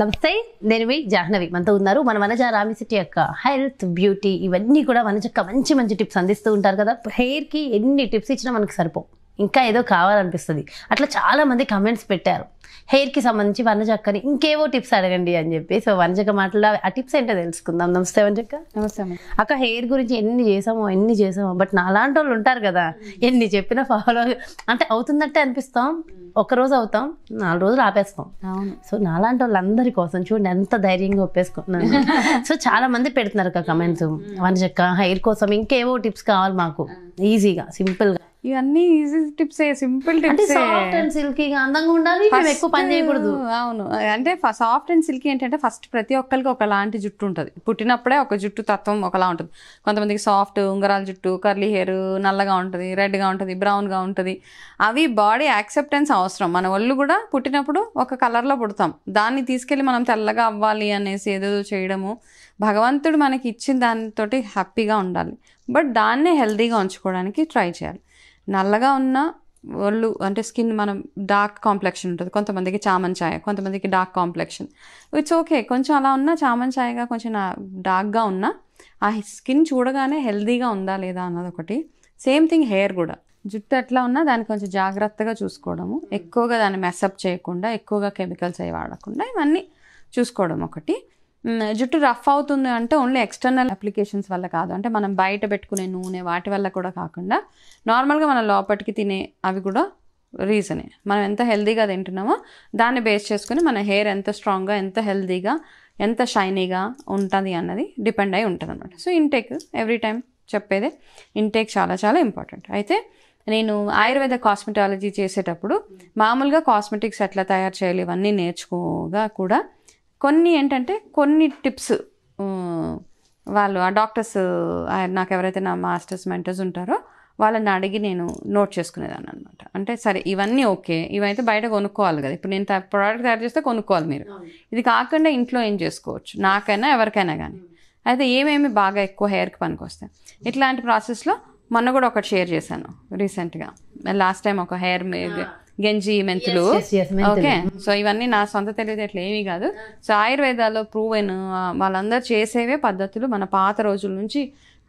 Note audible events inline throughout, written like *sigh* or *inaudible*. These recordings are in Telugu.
నమస్తే నేను మీ జాహ్నవి మనతో ఉన్నారు మన వనజ రామిశెట్టి యొక్క హెల్త్ బ్యూటీ ఇవన్నీ కూడా వనజక్క మంచి మంచి టిప్స్ అందిస్తూ ఉంటారు కదా హెయిర్కి ఎన్ని టిప్స్ ఇచ్చినా మనకి సరిపోవు ఇంకా ఏదో కావాలనిపిస్తుంది అట్లా చాలామంది కమెంట్స్ పెట్టారు హెయిర్కి సంబంధించి వనజక్కని ఇంకేవో టిప్స్ అడగండి అని చెప్పి సో వనజక్క మాటల్లో ఆ టిప్స్ ఏంటో తెలుసుకుందాం నమస్తే వనజక్క నమస్తే అక్క హెయిర్ గురించి ఎన్ని చేసామో ఎన్ని చేసామో బట్ లాంటి వాళ్ళు ఉంటారు కదా ఎన్ని చెప్పినా ఫాలో అంటే అవుతుందంటే అనిపిస్తాం రోజు అవుతాం నాలుగు రోజులు ఆపేస్తాం సో నాలాంటి వాళ్ళందరి కోసం చూడండి ఎంత ధైర్యంగా ఒప్పేసుకుంటున్నాను సో *laughs* చాలా మంది పెడుతున్నారు అక్క కమెంట్స్ వనజక్క హెయిర్ కోసం ఇంకేవో టిప్స్ కావాలి మాకు ఈజీగా సింపుల్గా ఇవన్నీ easy tips simple tips soft and silky అందంగా ఉండాలి ఎక్కువ పని చేయకూడదు అవును అంటే సాఫ్ట్ అండ్ సిల్కీ ఏంటంటే ఫస్ట్ ప్రతి ఒక్కరికి ఒకలాంటి జుట్టు ఉంటుంది పుట్టినప్పుడే ఒక జుట్టు తత్వం ఒకలా ఉంటుంది కొంతమందికి సాఫ్ట్ ఉంగరాల జుట్టు కర్లీ హెయిర్ నల్లగా ఉంటుంది రెడ్గా ఉంటుంది బ్రౌన్గా ఉంటుంది అవి బాడీ యాక్సెప్టెన్స్ అవసరం మన ఒళ్ళు కూడా పుట్టినప్పుడు ఒక కలర్లో పుడతాం దాన్ని తీసుకెళ్ళి మనం తెల్లగా అవ్వాలి అనేసి ఏదేదో చేయడము భగవంతుడు మనకి ఇచ్చిన దానితోటి హ్యాపీగా ఉండాలి బట్ దాన్నే హెల్దీగా ఉంచుకోవడానికి ట్రై చేయాలి నల్లగా ఉన్న ఒళ్ళు అంటే స్కిన్ మనం డార్క్ కాంప్లెక్షన్ ఉంటుంది కొంతమందికి చామన్ ఛాయ కొంతమందికి డార్క్ కాంప్లెక్షన్ ఇట్స్ ఓకే కొంచెం అలా ఉన్నా చామన్ ఛాయగా కొంచెం డార్క్గా ఉన్నా ఆ స్కిన్ చూడగానే హెల్దీగా ఉందా లేదా అన్నది ఒకటి సేమ్ థింగ్ హెయిర్ కూడా జుట్టు ఎట్లా ఉన్నా దాన్ని కొంచెం జాగ్రత్తగా చూసుకోవడము hmm. ఎక్కువగా దాన్ని మెస్అప్ చేయకుండా ఎక్కువగా కెమికల్స్ అవి వాడకుండా ఇవన్నీ చూసుకోవడం ఒకటి జుట్టు రఫ్ అవుతుంది అంటే ఓన్లీ ఎక్స్టర్నల్ అప్లికేషన్స్ వల్ల కాదు అంటే మనం బయట పెట్టుకునే నూనె వాటి వల్ల కూడా కాకుండా నార్మల్గా మనం లోపలికి తినే అవి కూడా రీజనే మనం ఎంత హెల్దీగా తింటున్నామో దాన్ని బేస్ చేసుకుని మన హెయిర్ ఎంత స్ట్రాంగ్గా ఎంత హెల్దీగా ఎంత షైనీగా ఉంటుంది అన్నది డిపెండ్ అయి ఉంటుంది అనమాట సో ఇంటేక్ ఎవ్రీ టైం చెప్పేదే ఇంటేక్ చాలా చాలా ఇంపార్టెంట్ అయితే నేను ఆయుర్వేద కాస్మెటాలజీ చేసేటప్పుడు మామూలుగా కాస్మెటిక్స్ ఎట్లా తయారు చేయాలి ఇవన్నీ నేర్చుకోగా కూడా కొన్ని ఏంటంటే కొన్ని టిప్స్ వాళ్ళు ఆ డాక్టర్స్ నాకు ఎవరైతే నా మాస్టర్స్ మెంటర్స్ ఉంటారో వాళ్ళని అడిగి నేను నోట్ చేసుకునేదాన్ని అనమాట అంటే సరే ఇవన్నీ ఓకే ఇవైతే బయట కొనుక్కోవాలి కదా ఇప్పుడు నేను ప్రోడక్ట్ తయారు చేస్తే కొనుక్కోవాలి మీరు ఇది కాకుండా ఇంట్లో ఏం చేసుకోవచ్చు నాకైనా ఎవరికైనా కానీ అయితే ఏమేమి బాగా ఎక్కువ హెయిర్కి పనికొస్తాయి ఇట్లాంటి ప్రాసెస్లో మొన్న కూడా ఒకటి షేర్ చేశాను రీసెంట్గా లాస్ట్ టైం ఒక హెయిర్ గెంజి మెంతులు ఓకే సో ఇవన్నీ నా సొంత తెలివితేటలు ఏమి కాదు సో ఆయుర్వేదాల్లో ప్రూవెన్ వాళ్ళందరూ చేసేవే పద్ధతులు మన పాత రోజుల నుంచి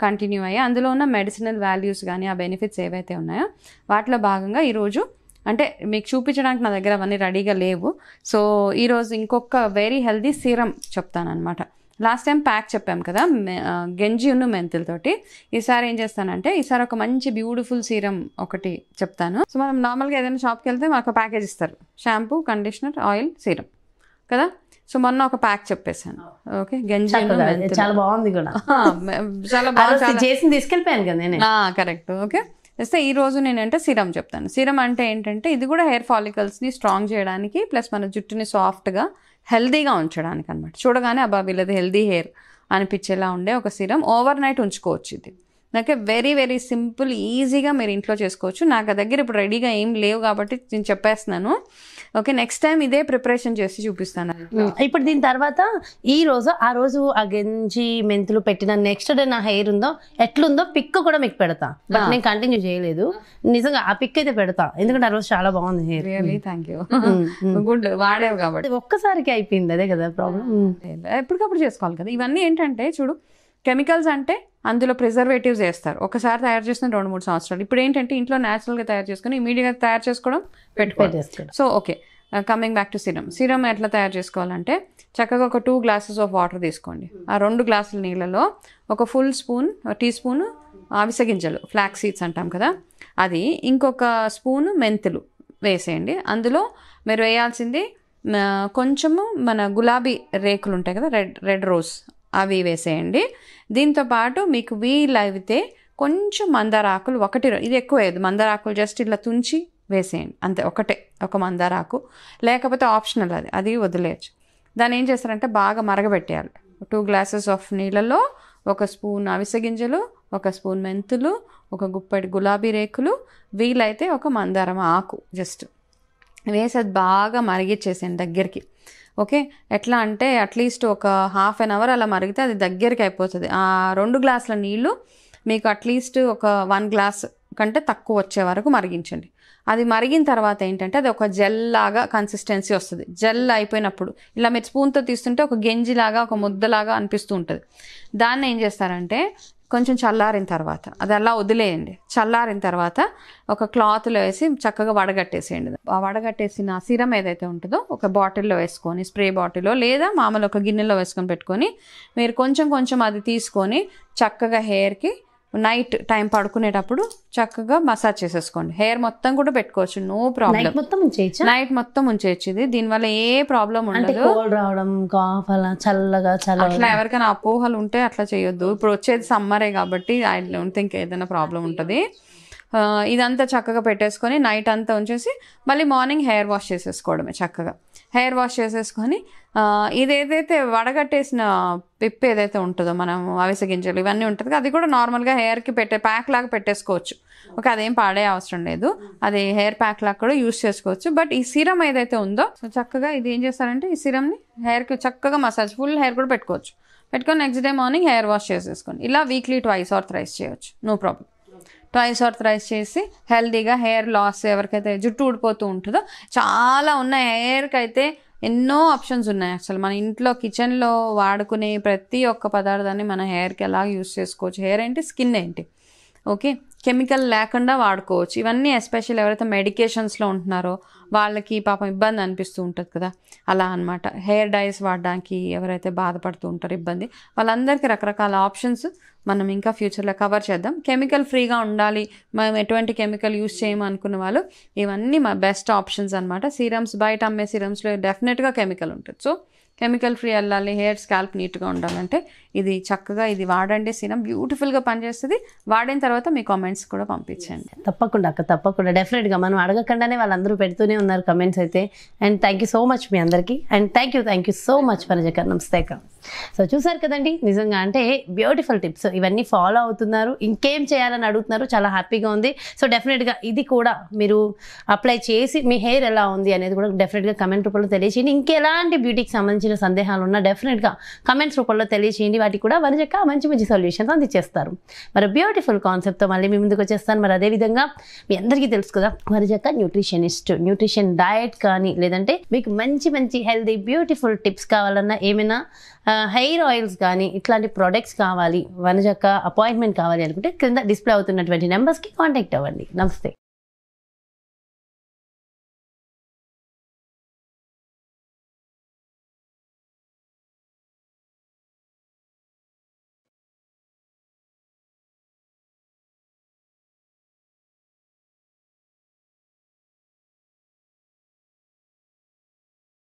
కంటిన్యూ అయ్యాయి అందులో ఉన్న మెడిసినల్ వాల్యూస్ కానీ ఆ బెనిఫిట్స్ ఏవైతే ఉన్నాయో వాటిలో భాగంగా ఈరోజు అంటే మీకు చూపించడానికి నా దగ్గర అవన్నీ రెడీగా లేవు సో ఈరోజు ఇంకొక వెరీ హెల్దీ సీరం చెప్తాను అనమాట లాస్ట్ టైం ప్యాక్ చెప్పాం కదా గెంజి ఉన్న మెంతులతోటి ఈసారి ఏం చేస్తానంటే ఈసారి ఒక మంచి బ్యూటిఫుల్ సీరం ఒకటి చెప్తాను సో మనం నార్మల్గా ఏదైనా షాప్కి వెళ్తే మాకు ప్యాకేజ్ ఇస్తారు షాంపూ కండిషనర్ ఆయిల్ సీరం కదా సో మొన్న ఒక ప్యాక్ చెప్పేశాను ఓకే గంజి చాలా బాగుంది కూడా *laughs* చాలా బాగుంది చేసింది తీసుకెళ్ళిపోయాను కదా కరెక్ట్ ఓకే రోజు నేను నేనంటే సిరం చెప్తాను సిరం అంటే ఏంటంటే ఇది కూడా హెయిర్ ఫాలికల్స్ని స్ట్రాంగ్ చేయడానికి ప్లస్ మన జుట్టుని సాఫ్ట్గా హెల్దీగా ఉంచడానికి అనమాట చూడగానే అబ్బా వీళ్ళది హెల్దీ హెయిర్ అనిపించేలా ఉండే ఒక సిరం ఓవర్ నైట్ ఉంచుకోవచ్చు ఇది నాకు వెరీ వెరీ సింపుల్ ఈజీగా మీరు ఇంట్లో చేసుకోవచ్చు నాకు దగ్గర ఇప్పుడు రెడీగా ఏం లేవు కాబట్టి నేను చెప్పేస్తున్నాను ఓకే నెక్స్ట్ టైం ఇదే ప్రిపరేషన్ చేసి చూపిస్తాను ఇప్పుడు దీని తర్వాత ఈ రోజు ఆ రోజు ఆ గంజి మెంతులు పెట్టిన నెక్స్ట్ డే నా హెయిర్ ఉందో ఎట్లుందో పిక్ కూడా మీకు పెడతా బట్ నేను కంటిన్యూ చేయలేదు నిజంగా ఆ పిక్ అయితే పెడతా ఎందుకంటే ఆ రోజు చాలా బాగుంది హెయిర్ థ్యాంక్ యూ గుడ్ వాడేవి కాబట్టి ఒక్కసారికి అయిపోయింది అదే కదా ప్రాబ్లం ఎప్పటికప్పుడు చేసుకోవాలి కదా ఇవన్నీ ఏంటంటే చూడు కెమికల్స్ అంటే అందులో ప్రిజర్వేటివ్స్ వేస్తారు ఒకసారి తయారు చేసిన రెండు మూడు సంవత్సరాలు ఇప్పుడు ఏంటంటే ఇంట్లో న్యాచురల్గా తయారు చేసుకుని ఇమీడియట్గా తయారు చేసుకోవడం పెట్టుకోవాలి so okay coming back to serum serum ఎట్లా తయారు చేసుకోవాలంటే చక్కగా ఒక టూ గ్లాసెస్ ఆఫ్ వాటర్ తీసుకోండి ఆ రెండు గ్లాసుల నీళ్ళలో ఒక ఫుల్ స్పూన్ టీ స్పూన్ అవిసె గింజలు ఫ్లాక్ సీడ్స్ అంటాం కదా అది ఇంకొక స్పూన్ మెంతులు వేసేయండి అందులో మీరు వేయాల్సింది కొంచెము మన గులాబీ రేకులు ఉంటాయి కదా రెడ్ రెడ్ రోజ్ అవి వేసేయండి దీంతోపాటు మీకు వీలైతే కొంచెం మందారాకులు ఒకటి ఇది ఎక్కువ వేయదు మందారాకులు జస్ట్ ఇట్లా తుంచి వేసేయండి అంతే ఒకటే ఒక మందారాకు లేకపోతే ఆప్షనల్ అది అది వదిలేయచ్చు దాన్ని ఏం చేస్తారంటే బాగా మరగబెట్టేయాలి టూ గ్లాసెస్ ఆఫ్ నీళ్ళలో ఒక స్పూన్ అవిసె గింజలు ఒక స్పూన్ మెంతులు ఒక గుప్పటి గులాబీ రేకులు వీలైతే ఒక మందారం ఆకు జస్ట్ వేసేది బాగా మరిగిచ్చేసేయండి దగ్గరికి ఓకే ఎట్లా అంటే అట్లీస్ట్ ఒక హాఫ్ అన్ అవర్ అలా మరిగితే అది దగ్గరికి అయిపోతుంది ఆ రెండు గ్లాసుల నీళ్ళు మీకు అట్లీస్ట్ ఒక వన్ గ్లాస్ కంటే తక్కువ వచ్చే వరకు మరిగించండి అది మరిగిన తర్వాత ఏంటంటే అది ఒక జెల్ లాగా కన్సిస్టెన్సీ వస్తుంది జెల్ అయిపోయినప్పుడు ఇలా మీరు స్పూన్తో తీస్తుంటే ఒక గెంజిలాగా ఒక ముద్దలాగా అనిపిస్తూ ఉంటుంది దాన్ని ఏం చేస్తారంటే కొంచెం చల్లారిన తర్వాత అది అలా వదిలేయండి చల్లారిన తర్వాత ఒక క్లాత్లో వేసి చక్కగా వడగట్టేసేయండి ఆ వడగట్టేసిన సిరం ఏదైతే ఉంటుందో ఒక బాటిల్లో వేసుకొని స్ప్రే బాటిల్లో లేదా మామూలు ఒక గిన్నెలో వేసుకొని పెట్టుకొని మీరు కొంచెం కొంచెం అది తీసుకొని చక్కగా హెయిర్కి నైట్ టైం పడుకునేటప్పుడు చక్కగా మసాజ్ చేసేసుకోండి హెయిర్ మొత్తం కూడా పెట్టుకోవచ్చు నో ప్రాబ్లం మొత్తం నైట్ మొత్తం ఉంచేయచ్చు ఇది దీనివల్ల ఏ ప్రాబ్లం ఉండదు రావడం చల్లగా అట్లా ఎవరికైనా అపోహలు ఉంటే అట్లా చేయొద్దు ఇప్పుడు వచ్చేది సమ్మరే కాబట్టి ఐ డోంట్ థింక్ ఏదైనా ప్రాబ్లం ఉంటుంది ఇదంతా చక్కగా పెట్టేసుకొని నైట్ అంతా ఉంచేసి మళ్ళీ మార్నింగ్ హెయిర్ వాష్ చేసేసుకోవడమే చక్కగా హెయిర్ వాష్ చేసేసుకొని ఇది ఏదైతే వడగట్టేసిన పిప్ ఏదైతే ఉంటుందో మనం అవిసె గింజలు ఇవన్నీ ఉంటుంది అది కూడా నార్మల్గా హెయిర్కి పెట్టే ప్యాక్ లాగా పెట్టేసుకోవచ్చు ఓకే అదేం పాడే అవసరం లేదు అది హెయిర్ ప్యాక్ లాగా కూడా యూస్ చేసుకోవచ్చు బట్ ఈ సిరం ఏదైతే ఉందో సో చక్కగా ఇది ఏం చేస్తారంటే ఈ సిరమ్ని హెయిర్కి చక్కగా మసాజ్ ఫుల్ హెయిర్ కూడా పెట్టుకోవచ్చు పెట్టుకొని next day morning hair wash చేసేసుకొని ఇలా వీక్లీ ట్వైస్ ఆర్ థ్రైస్ చేయొచ్చు no problem twice or thrice చేసి హెల్దీగా హెయిర్ లాస్ ఎవరికైతే జుట్టు ఊడిపోతూ ఉంటుందో చాలా ఉన్న హెయిర్కి అయితే ఎన్నో ఆప్షన్స్ ఉన్నాయి అసలు మన ఇంట్లో కిచెన్లో వాడుకునే ప్రతి ఒక్క పదార్థాన్ని మన హెయిర్కి ఎలా యూస్ చేసుకోవచ్చు హెయిర్ ఏంటి స్కిన్ ఏంటి ఓకే కెమికల్ లేకుండా వాడుకోవచ్చు ఇవన్నీ ఎస్పెషల్ ఎవరైతే మెడికేషన్స్లో ఉంటున్నారో వాళ్ళకి పాపం ఇబ్బంది అనిపిస్తూ ఉంటుంది కదా అలా అనమాట హెయిర్ డైస్ వాడడానికి ఎవరైతే బాధపడుతూ ఉంటారో ఇబ్బంది వాళ్ళందరికీ రకరకాల ఆప్షన్స్ మనం ఇంకా ఫ్యూచర్లో కవర్ చేద్దాం కెమికల్ ఫ్రీగా ఉండాలి మనం ఎటువంటి కెమికల్ యూస్ చేయమనుకున్న వాళ్ళు ఇవన్నీ మా బెస్ట్ ఆప్షన్స్ అనమాట సీరమ్స్ బయట అమ్మే సీరమ్స్లో డెఫినెట్గా కెమికల్ ఉంటుంది సో కెమికల్ ఫ్రీ వెళ్ళాలి హెయిర్ స్కాల్ప్ నీట్గా ఉండాలంటే ఇది చక్కగా ఇది వాడండి సిరం బ్యూటిఫుల్గా పనిచేస్తుంది వాడిన తర్వాత మీ కామెంట్స్ కూడా పంపించండి తప్పకుండా అక్క తప్పకుండా డెఫినెట్గా మనం అడగకుండానే వాళ్ళందరూ పెడుతూనే ఉన్నారు కమెంట్స్ అయితే and thank you so much మీ అందరికీ and thank you thank you so much పనజకర్ నమస్తే అక్క సో చూసారు కదండి నిజంగా అంటే బ్యూటిఫుల్ టిప్స్ ఇవన్నీ ఫాలో అవుతున్నారు ఇంకేం చేయాలని అడుగుతున్నారు చాలా హ్యాపీగా ఉంది సో డెఫినెట్గా ఇది కూడా మీరు అప్లై చేసి మీ హెయిర్ ఎలా ఉంది అనేది కూడా డెఫినెట్గా కమెంట్ రూపంలో తెలియచేయండి ఇంకెలాంటి బ్యూటీకి సంబంధించిన సందేహాలు ఉన్నా డెఫినెట్గా కమెంట్స్ రూపంలో తెలియచేయండి వాటికి కూడా వారి యొక్క మంచి మంచి సొల్యూషన్స్ అందిచేస్తారు మరి బ్యూటిఫుల్ కాన్సెప్ట్తో మళ్ళీ మీ ముందుకు వచ్చేస్తాను మరి అదేవిధంగా మీ అందరికీ తెలుసు కదా వారి యొక్క న్యూట్రిషనిస్ట్ న్యూట్రిషన్ డైట్ కానీ లేదంటే మీకు మంచి మంచి హెల్దీ బ్యూటిఫుల్ టిప్స్ కావాలన్నా ఏమైనా హెయిర్ ఆయిల్స్ కానీ ఇట్లాంటి ప్రొడక్ట్స్ కావాలి వనజక్క అపాయింట్మెంట్ కావాలి అనుకుంటే క్రింద డిస్ప్లే అవుతున్నటువంటి నెంబర్స్కి కాంటాక్ట్ అవ్వండి నమస్తే